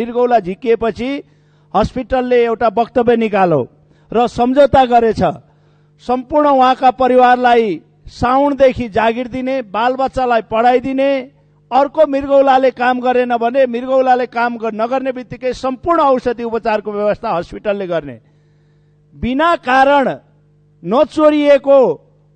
निर्गौला झिकिएपछि हस्पिटलले एउटा वक्तव्य निकालो र सम्झौता गरेछ सम्पूर्ण उहाँका परिवारलाई साउनदेखि जागिर दिने बालबच्चालाई पढाइदिने अर्को मृगौलाले काम गरेन भने मृगौलाले काम नगर्ने बित्तिकै सम्पूर्ण औषधि उपचारको व्यवस्था हस्पिटलले गर्ने बिना कारण नचोरिएको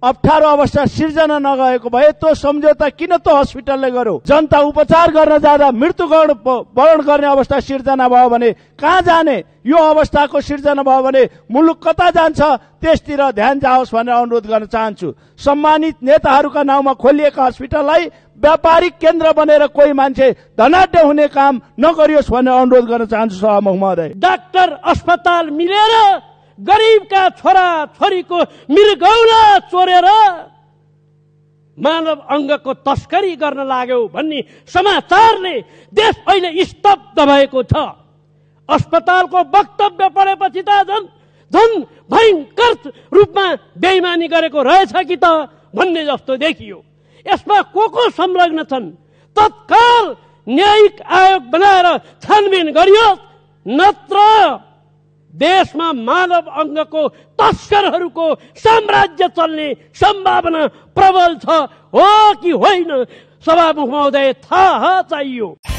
अप्ठ्यारो अवस्था सिर्जना नगएको भए त्यो सम्झौता किन त हस्पिटलले गर्यो जनता उपचार गर्न जाँदा मृत्यु वरण गर्ने अवस्था सिर्जना भयो भने कहाँ जाने यो अवस्थाको सिर्जना भयो भने मुलुक कता जान्छ त्यसतिर ध्यान जाओस् भनेर अनुरोध गर्न चाहन्छु सम्मानित नेताहरूका नाउँमा खोलिएका हस्पिटललाई व्यापारिक केन्द्र बनेर कोही मान्छे धनाढ्य हुने काम नगरियोस् भनेर अनुरोध गर्न चाहन्छु सभामुख महोदय डाक्टर अस्पताल मिलेर गरिबका छोरा छोरीको मृगौला चोरेर मानव अङ्गको तस्करी गर्न लाग्यो भन्ने समाचारले देश अहिले स्तब्ध भएको छ अस्पतालको वक्तव्य पढेपछि त झन् झन् भयङ्कर रूपमा बेइमानी गरेको रहेछ कि त भन्ने जस्तो देखियो यसमा को को संलग्न छन् तत्काल न्यायिक आयोग बनाएर छानबिन गरियोस् नत्र देशमा मानव अङ्गको तस्करहरूको साम्राज्य चल्ने सम्भावना प्रबल छ हो कि होइन सभामुख महोदय थाहा चाहियो